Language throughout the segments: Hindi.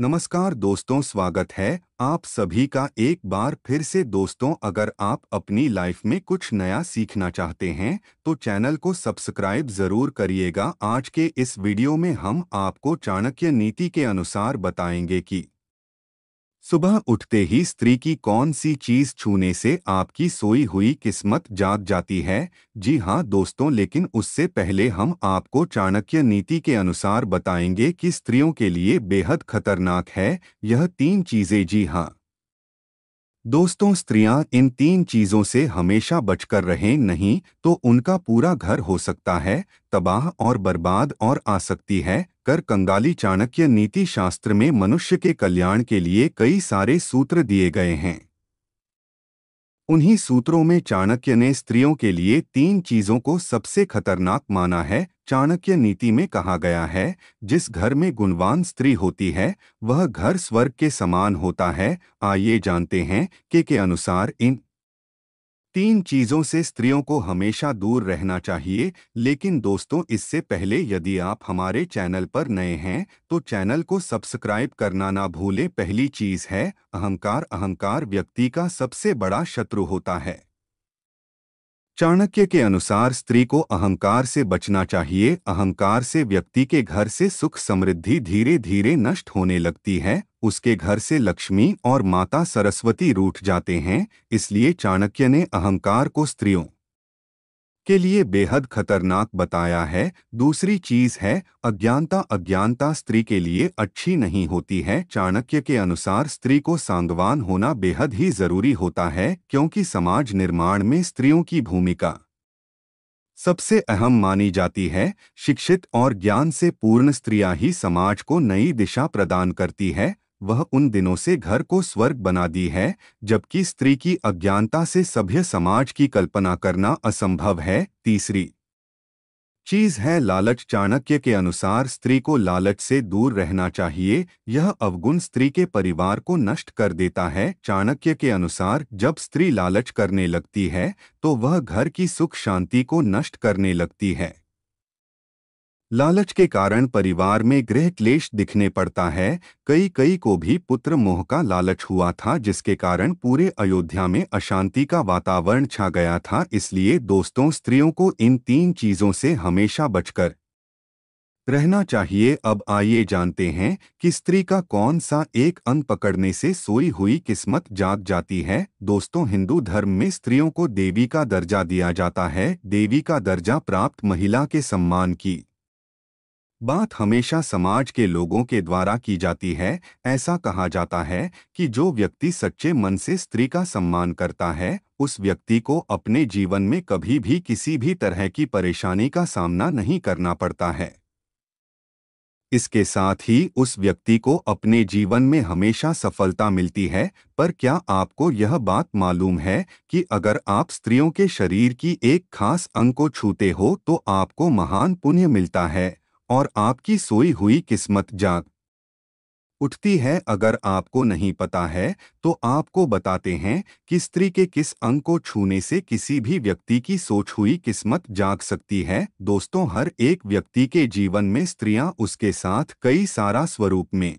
नमस्कार दोस्तों स्वागत है आप सभी का एक बार फिर से दोस्तों अगर आप अपनी लाइफ में कुछ नया सीखना चाहते हैं तो चैनल को सब्सक्राइब जरूर करिएगा आज के इस वीडियो में हम आपको चाणक्य नीति के अनुसार बताएंगे कि सुबह उठते ही स्त्री की कौन सी चीज छूने से आपकी सोई हुई किस्मत जाग जाती है जी हाँ दोस्तों लेकिन उससे पहले हम आपको चाणक्य नीति के अनुसार बताएंगे कि स्त्रियों के लिए बेहद खतरनाक है यह तीन चीजें जी हाँ दोस्तों स्त्रियां इन तीन चीजों से हमेशा बचकर रहें नहीं तो उनका पूरा घर हो सकता है तबाह और बर्बाद और आ सकती है कर कंगाली चाणक्य नीति शास्त्र में मनुष्य के कल्याण के लिए कई सारे सूत्र दिए गए हैं उन्हीं सूत्रों में चाणक्य ने स्त्रियों के लिए तीन चीजों को सबसे खतरनाक माना है चाणक्य नीति में कहा गया है जिस घर में गुणवान स्त्री होती है वह घर स्वर्ग के समान होता है आइए जानते हैं के के अनुसार इन तीन चीज़ों से स्त्रियों को हमेशा दूर रहना चाहिए लेकिन दोस्तों इससे पहले यदि आप हमारे चैनल पर नए हैं तो चैनल को सब्सक्राइब करना ना भूलें पहली चीज़ है अहंकार अहंकार व्यक्ति का सबसे बड़ा शत्रु होता है चाणक्य के अनुसार स्त्री को अहंकार से बचना चाहिए अहंकार से व्यक्ति के घर से सुख समृद्धि धीरे धीरे नष्ट होने लगती है उसके घर से लक्ष्मी और माता सरस्वती रूठ जाते हैं इसलिए चाणक्य ने अहंकार को स्त्रियों के लिए बेहद खतरनाक बताया है दूसरी चीज है अज्ञानता अज्ञानता स्त्री के लिए अच्छी नहीं होती है चाणक्य के अनुसार स्त्री को सांगवान होना बेहद ही जरूरी होता है क्योंकि समाज निर्माण में स्त्रियों की भूमिका सबसे अहम मानी जाती है शिक्षित और ज्ञान से पूर्ण स्त्रियां ही समाज को नई दिशा प्रदान करती है वह उन दिनों से घर को स्वर्ग बना दी है जबकि स्त्री की अज्ञानता से सभ्य समाज की कल्पना करना असंभव है तीसरी चीज है लालच चाणक्य के अनुसार स्त्री को लालच से दूर रहना चाहिए यह अवगुण स्त्री के परिवार को नष्ट कर देता है चाणक्य के अनुसार जब स्त्री लालच करने लगती है तो वह घर की सुख शांति को नष्ट करने लगती है लालच के कारण परिवार में गृह क्लेश दिखने पड़ता है कई कई को भी पुत्र मोह का लालच हुआ था जिसके कारण पूरे अयोध्या में अशांति का वातावरण छा गया था इसलिए दोस्तों स्त्रियों को इन तीन चीज़ों से हमेशा बचकर रहना चाहिए अब आइए जानते हैं कि स्त्री का कौन सा एक अंग पकड़ने से सोई हुई किस्मत जाग जाती है दोस्तों हिंदू धर्म में स्त्रियों को देवी का दर्जा दिया जाता है देवी का दर्जा प्राप्त महिला के सम्मान की बात हमेशा समाज के लोगों के द्वारा की जाती है ऐसा कहा जाता है कि जो व्यक्ति सच्चे मन से स्त्री का सम्मान करता है उस व्यक्ति को अपने जीवन में कभी भी किसी भी तरह की परेशानी का सामना नहीं करना पड़ता है इसके साथ ही उस व्यक्ति को अपने जीवन में हमेशा सफलता मिलती है पर क्या आपको यह बात मालूम है कि अगर आप स्त्रियों के शरीर की एक खास अंग को छूते हो तो आपको महान पुण्य मिलता है और आपकी सोई हुई किस्मत जाग उठती है अगर आपको नहीं पता है तो आपको बताते हैं कि स्त्री के किस अंग को छूने से किसी भी व्यक्ति की सोच हुई किस्मत जाग सकती है दोस्तों हर एक व्यक्ति के जीवन में स्त्रियां उसके साथ कई सारा स्वरूप में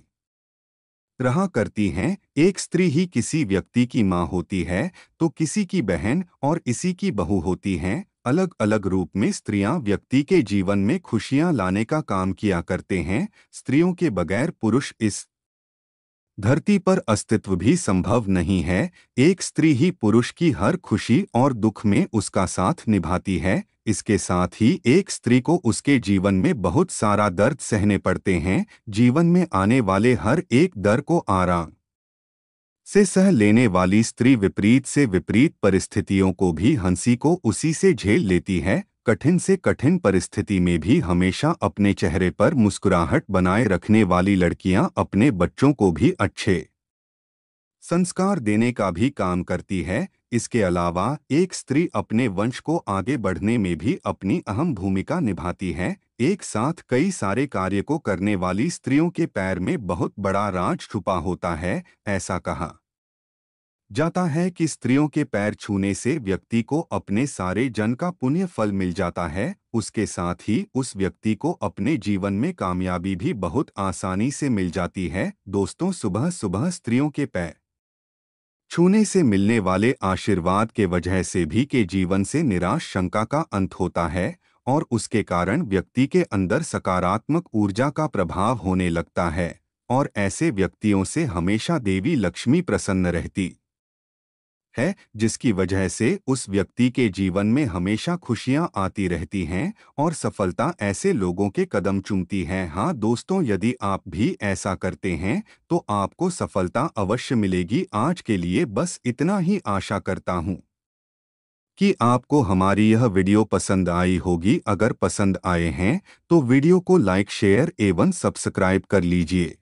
रहा करती हैं एक स्त्री ही किसी व्यक्ति की माँ होती है तो किसी की बहन और इसी की बहू होती हैं अलग अलग रूप में स्त्रियां व्यक्ति के जीवन में खुशियां लाने का काम किया करते हैं स्त्रियों के बगैर पुरुष इस धरती पर अस्तित्व भी संभव नहीं है एक स्त्री ही पुरुष की हर खुशी और दुख में उसका साथ निभाती है इसके साथ ही एक स्त्री को उसके जीवन में बहुत सारा दर्द सहने पड़ते हैं जीवन में आने वाले हर एक दर को आराम से सह लेने वाली स्त्री विपरीत से विपरीत परिस्थितियों को भी हंसी को उसी से झेल लेती है कठिन से कठिन परिस्थिति में भी हमेशा अपने चेहरे पर मुस्कुराहट बनाए रखने वाली लड़कियां अपने बच्चों को भी अच्छे संस्कार देने का भी काम करती है इसके अलावा एक स्त्री अपने वंश को आगे बढ़ने में भी अपनी अहम भूमिका निभाती है एक साथ कई सारे कार्य को करने वाली स्त्रियों के पैर में बहुत बड़ा राज छुपा होता है ऐसा कहा जाता है कि स्त्रियों के पैर छूने से व्यक्ति को अपने सारे जन का पुण्य फल मिल जाता है उसके साथ ही उस व्यक्ति को अपने जीवन में कामयाबी भी बहुत आसानी से मिल जाती है दोस्तों सुबह सुबह स्त्रियों के पैर छूने से मिलने वाले आशीर्वाद के वजह से भी के जीवन से निराश शंका का अंत होता है और उसके कारण व्यक्ति के अंदर सकारात्मक ऊर्जा का प्रभाव होने लगता है और ऐसे व्यक्तियों से हमेशा देवी लक्ष्मी प्रसन्न रहती है जिसकी वजह से उस व्यक्ति के जीवन में हमेशा खुशियां आती रहती हैं और सफलता ऐसे लोगों के कदम चूमती है हाँ दोस्तों यदि आप भी ऐसा करते हैं तो आपको सफलता अवश्य मिलेगी आज के लिए बस इतना ही आशा करता हूँ कि आपको हमारी यह वीडियो पसंद आई होगी अगर पसंद आए हैं तो वीडियो को लाइक शेयर एवं सब्सक्राइब कर लीजिए